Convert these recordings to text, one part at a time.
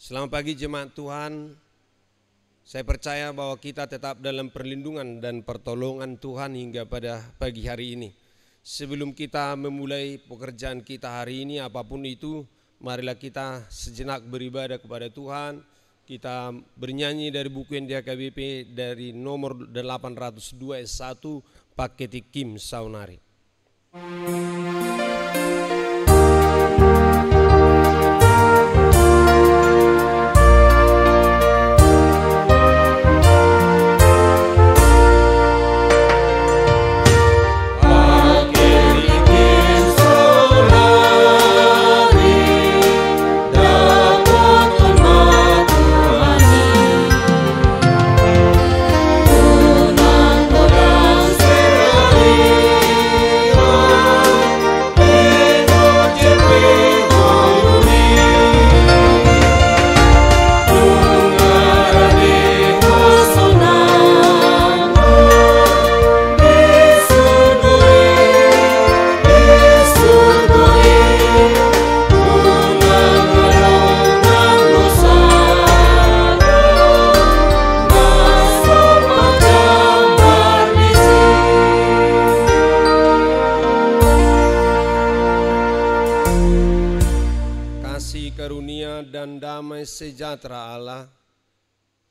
Selamat pagi jemaat Tuhan. Saya percaya bahwa kita tetap dalam perlindungan dan pertolongan Tuhan hingga pada pagi hari ini. Sebelum kita memulai pekerjaan kita hari ini apapun itu, marilah kita sejenak beribadah kepada Tuhan. Kita bernyanyi dari buku yang KBP dari nomor 802 S1 Paketi Kim Saunari. Thank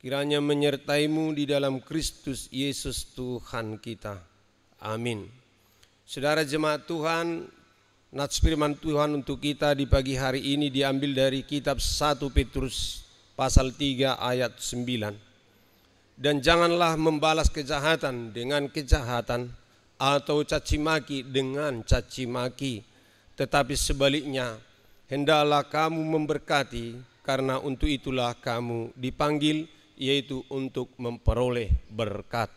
kiranya menyertaimu di dalam Kristus Yesus Tuhan kita. Amin. Saudara jemaat Tuhan, nats firman Tuhan untuk kita di pagi hari ini diambil dari kitab 1 Petrus pasal 3 ayat 9. Dan janganlah membalas kejahatan dengan kejahatan atau caci maki dengan caci maki, tetapi sebaliknya hendaklah kamu memberkati karena untuk itulah kamu dipanggil yaitu untuk memperoleh berkat.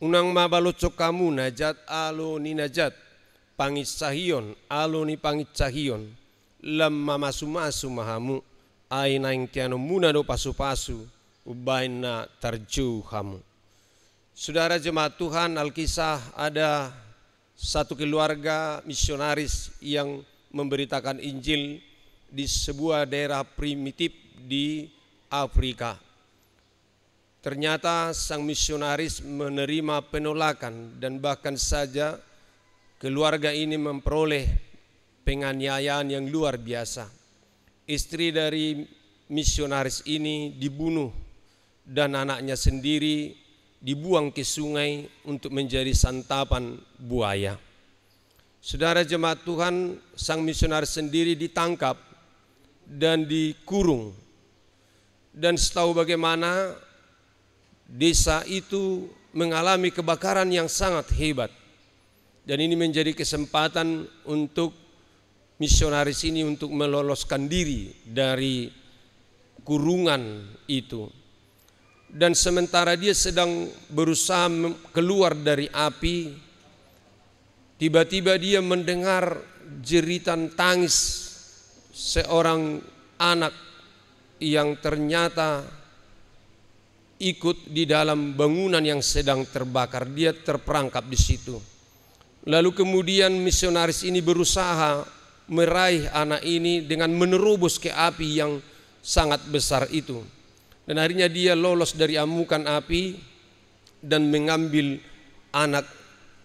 Unang mabalotso kamu najat aloni najat, pangis sahion aloni pangis sahion, lemma masu masu mahamu, aina yang tiano munado pasu pasu, ubaina terju kamu. Saudara jemaat Tuhan, Alkisah ada satu keluarga misionaris yang memberitakan Injil di sebuah daerah primitif di Afrika. Ternyata sang misionaris menerima penolakan dan bahkan saja keluarga ini memperoleh penganiayaan yang luar biasa. Istri dari misionaris ini dibunuh dan anaknya sendiri dibuang ke sungai untuk menjadi santapan buaya. Saudara jemaat Tuhan, sang misionaris sendiri ditangkap dan dikurung. Dan setahu bagaimana desa itu mengalami kebakaran yang sangat hebat. Dan ini menjadi kesempatan untuk misionaris ini untuk meloloskan diri dari kurungan itu. Dan sementara dia sedang berusaha keluar dari api, tiba-tiba dia mendengar jeritan tangis seorang anak yang ternyata ikut di dalam bangunan yang sedang terbakar, dia terperangkap di situ. Lalu kemudian misionaris ini berusaha meraih anak ini dengan menerobos ke api yang sangat besar itu. Dan akhirnya dia lolos dari amukan api dan mengambil anak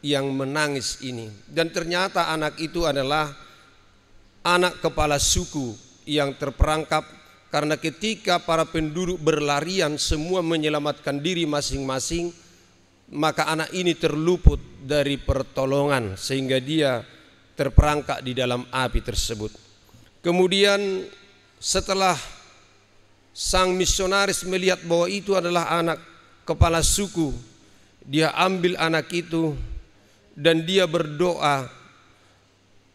yang menangis ini. Dan ternyata anak itu adalah anak kepala suku yang terperangkap karena ketika para penduduk berlarian semua menyelamatkan diri masing-masing, maka anak ini terluput dari pertolongan sehingga dia terperangkap di dalam api tersebut. Kemudian setelah sang misionaris melihat bahwa itu adalah anak kepala suku, dia ambil anak itu dan dia berdoa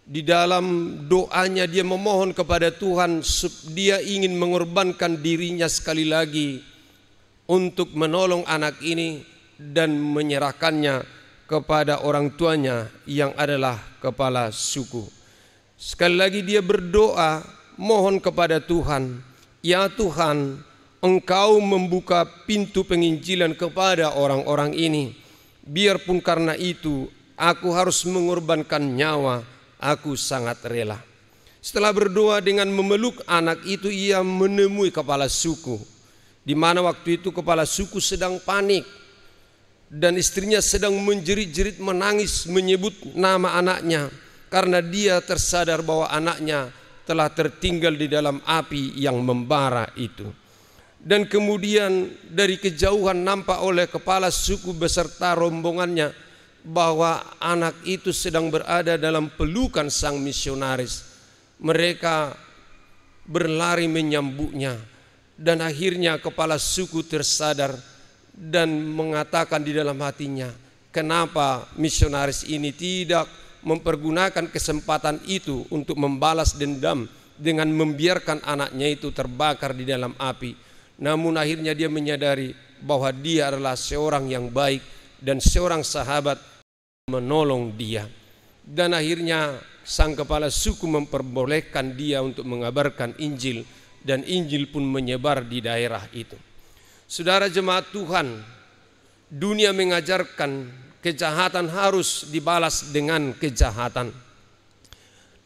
di dalam doanya dia memohon kepada Tuhan dia ingin mengorbankan dirinya sekali lagi untuk menolong anak ini dan menyerahkannya kepada orang tuanya yang adalah kepala suku. Sekali lagi dia berdoa mohon kepada Tuhan, "Ya Tuhan, Engkau membuka pintu penginjilan kepada orang-orang ini. Biarpun karena itu aku harus mengorbankan nyawa." aku sangat rela. Setelah berdoa dengan memeluk anak itu ia menemui kepala suku. Di mana waktu itu kepala suku sedang panik dan istrinya sedang menjerit-jerit menangis menyebut nama anaknya karena dia tersadar bahwa anaknya telah tertinggal di dalam api yang membara itu. Dan kemudian dari kejauhan nampak oleh kepala suku beserta rombongannya bahwa anak itu sedang berada dalam pelukan sang misionaris. Mereka berlari menyambutnya dan akhirnya kepala suku tersadar dan mengatakan di dalam hatinya, kenapa misionaris ini tidak mempergunakan kesempatan itu untuk membalas dendam dengan membiarkan anaknya itu terbakar di dalam api. Namun akhirnya dia menyadari bahwa dia adalah seorang yang baik dan seorang sahabat menolong dia dan akhirnya sang kepala suku memperbolehkan dia untuk mengabarkan Injil dan Injil pun menyebar di daerah itu Saudara jemaat Tuhan dunia mengajarkan kejahatan harus dibalas dengan kejahatan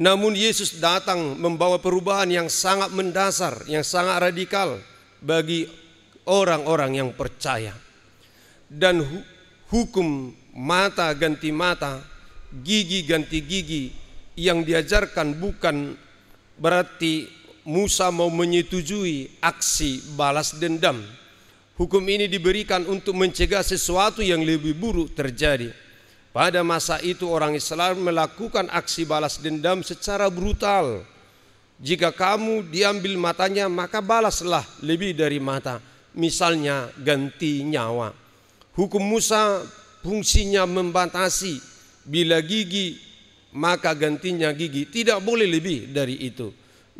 namun Yesus datang membawa perubahan yang sangat mendasar yang sangat radikal bagi orang-orang yang percaya dan hukum mata ganti mata, gigi ganti gigi, yang diajarkan bukan berarti Musa mau menyetujui aksi balas dendam. Hukum ini diberikan untuk mencegah sesuatu yang lebih buruk terjadi. Pada masa itu orang Islam melakukan aksi balas dendam secara brutal. Jika kamu diambil matanya maka balaslah lebih dari mata. Misalnya ganti nyawa. Hukum Musa fungsinya membatasi bila gigi maka gantinya gigi tidak boleh lebih dari itu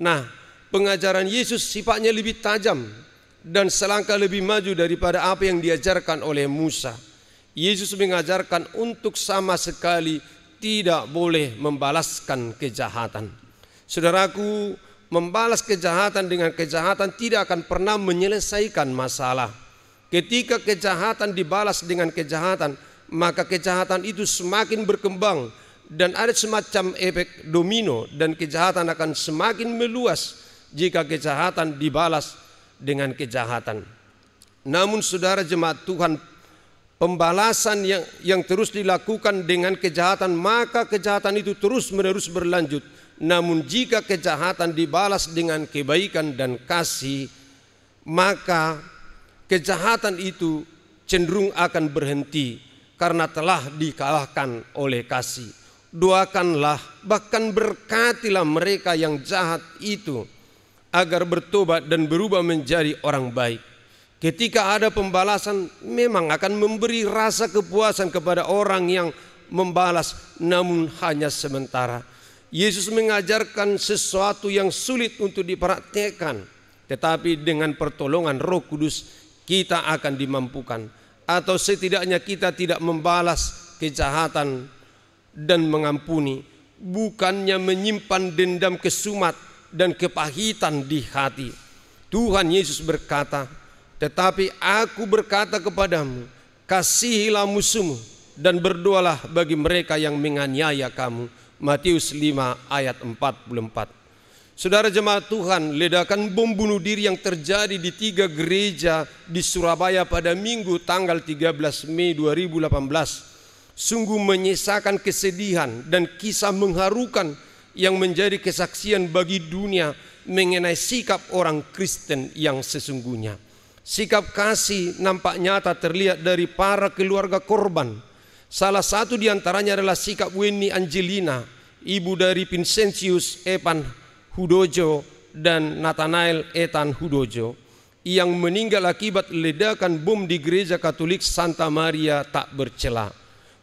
nah pengajaran Yesus sifatnya lebih tajam dan selangkah lebih maju daripada apa yang diajarkan oleh Musa Yesus mengajarkan untuk sama sekali tidak boleh membalaskan kejahatan saudaraku membalas kejahatan dengan kejahatan tidak akan pernah menyelesaikan masalah ketika kejahatan dibalas dengan kejahatan maka kejahatan itu semakin berkembang dan ada semacam efek domino dan kejahatan akan semakin meluas jika kejahatan dibalas dengan kejahatan. Namun saudara jemaat Tuhan pembalasan yang yang terus dilakukan dengan kejahatan maka kejahatan itu terus menerus berlanjut. Namun jika kejahatan dibalas dengan kebaikan dan kasih maka kejahatan itu cenderung akan berhenti karena telah dikalahkan oleh kasih. Doakanlah bahkan berkatilah mereka yang jahat itu agar bertobat dan berubah menjadi orang baik. Ketika ada pembalasan memang akan memberi rasa kepuasan kepada orang yang membalas namun hanya sementara. Yesus mengajarkan sesuatu yang sulit untuk dipraktekkan. Tetapi dengan pertolongan roh kudus kita akan dimampukan atau setidaknya kita tidak membalas kejahatan dan mengampuni bukannya menyimpan dendam kesumat dan kepahitan di hati Tuhan Yesus berkata tetapi aku berkata kepadamu kasihilah musuhmu dan berdoalah bagi mereka yang menganiaya kamu Matius 5 ayat 44 Saudara jemaat Tuhan, ledakan bom bunuh diri yang terjadi di tiga gereja di Surabaya pada Minggu tanggal 13 Mei 2018 sungguh menyisakan kesedihan dan kisah mengharukan yang menjadi kesaksian bagi dunia mengenai sikap orang Kristen yang sesungguhnya. Sikap kasih nampak nyata terlihat dari para keluarga korban. Salah satu di antaranya adalah sikap Winnie Angelina, ibu dari Vincentius Epan. Hudojo dan Nathanael Ethan Hudojo yang meninggal akibat ledakan bom di gereja Katolik Santa Maria tak bercela.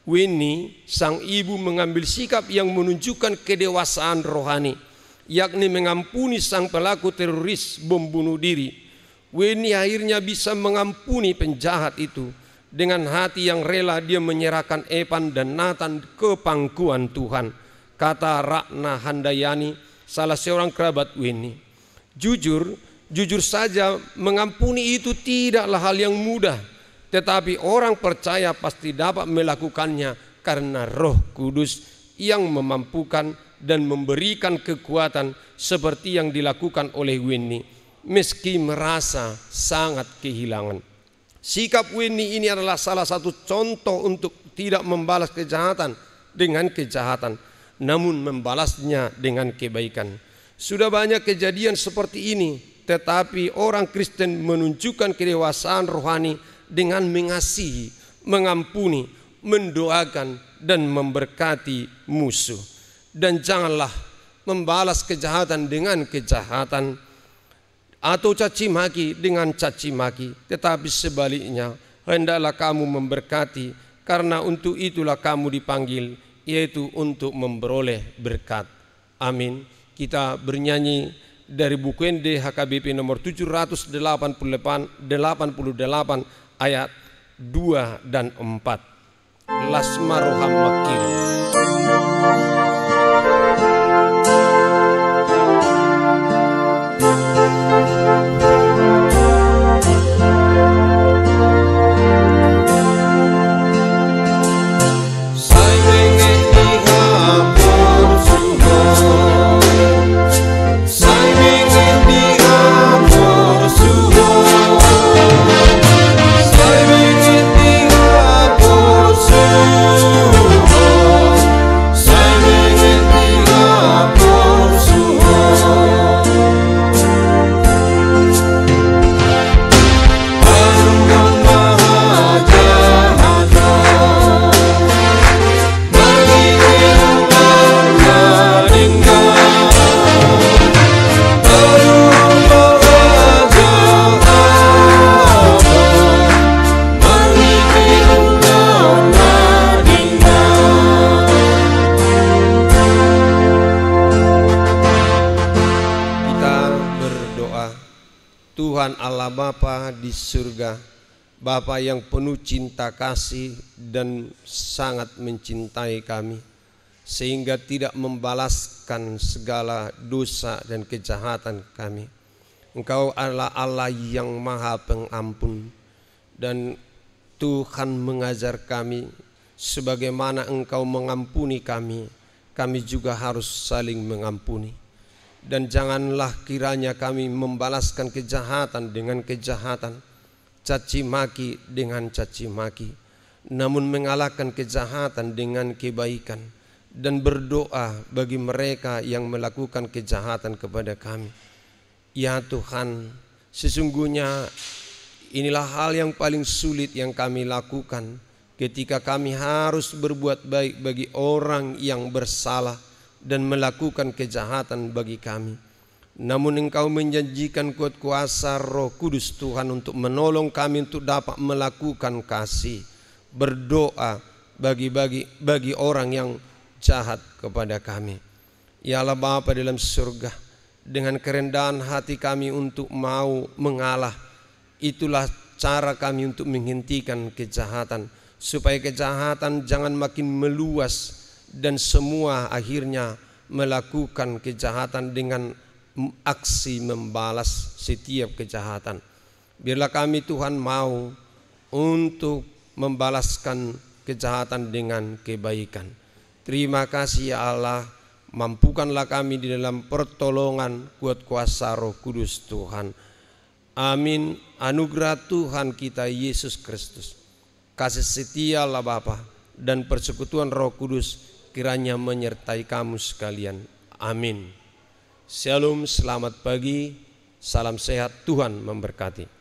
Winnie, sang ibu mengambil sikap yang menunjukkan kedewasaan rohani, yakni mengampuni sang pelaku teroris bom bunuh diri. Winnie akhirnya bisa mengampuni penjahat itu dengan hati yang rela dia menyerahkan Evan dan Nathan ke pangkuan Tuhan. Kata Ratna Handayani, salah seorang kerabat Winnie. Jujur, jujur saja mengampuni itu tidaklah hal yang mudah. Tetapi orang percaya pasti dapat melakukannya karena roh kudus yang memampukan dan memberikan kekuatan seperti yang dilakukan oleh Winnie. Meski merasa sangat kehilangan. Sikap Winnie ini adalah salah satu contoh untuk tidak membalas kejahatan dengan kejahatan namun membalasnya dengan kebaikan. Sudah banyak kejadian seperti ini, tetapi orang Kristen menunjukkan kedewasaan rohani dengan mengasihi, mengampuni, mendoakan, dan memberkati musuh. Dan janganlah membalas kejahatan dengan kejahatan atau caci maki dengan caci maki, tetapi sebaliknya hendaklah kamu memberkati karena untuk itulah kamu dipanggil yaitu untuk memperoleh berkat. Amin. Kita bernyanyi dari buku ND HKBP nomor 788 88 ayat 2 dan 4. Thank you. Tuhan Allah Bapa di surga, Bapa yang penuh cinta kasih dan sangat mencintai kami, sehingga tidak membalaskan segala dosa dan kejahatan kami. Engkau adalah Allah yang Maha Pengampun, dan Tuhan mengajar kami sebagaimana Engkau mengampuni kami, kami juga harus saling mengampuni dan janganlah kiranya kami membalaskan kejahatan dengan kejahatan, caci maki dengan caci maki, namun mengalahkan kejahatan dengan kebaikan dan berdoa bagi mereka yang melakukan kejahatan kepada kami. Ya Tuhan, sesungguhnya inilah hal yang paling sulit yang kami lakukan ketika kami harus berbuat baik bagi orang yang bersalah dan melakukan kejahatan bagi kami. Namun engkau menjanjikan kuat kuasa roh kudus Tuhan untuk menolong kami untuk dapat melakukan kasih. Berdoa bagi-bagi bagi orang yang jahat kepada kami. Ya Allah Bapa dalam surga, dengan kerendahan hati kami untuk mau mengalah, itulah cara kami untuk menghentikan kejahatan. Supaya kejahatan jangan makin meluas, dan semua akhirnya melakukan kejahatan dengan aksi membalas setiap kejahatan. Biarlah kami Tuhan mau untuk membalaskan kejahatan dengan kebaikan. Terima kasih ya Allah, mampukanlah kami di dalam pertolongan kuat kuasa Roh Kudus Tuhan. Amin. Anugerah Tuhan kita Yesus Kristus, kasih setia Allah Bapa dan persekutuan Roh Kudus kiranya menyertai kamu sekalian. Amin. Shalom, selamat pagi, salam sehat, Tuhan memberkati.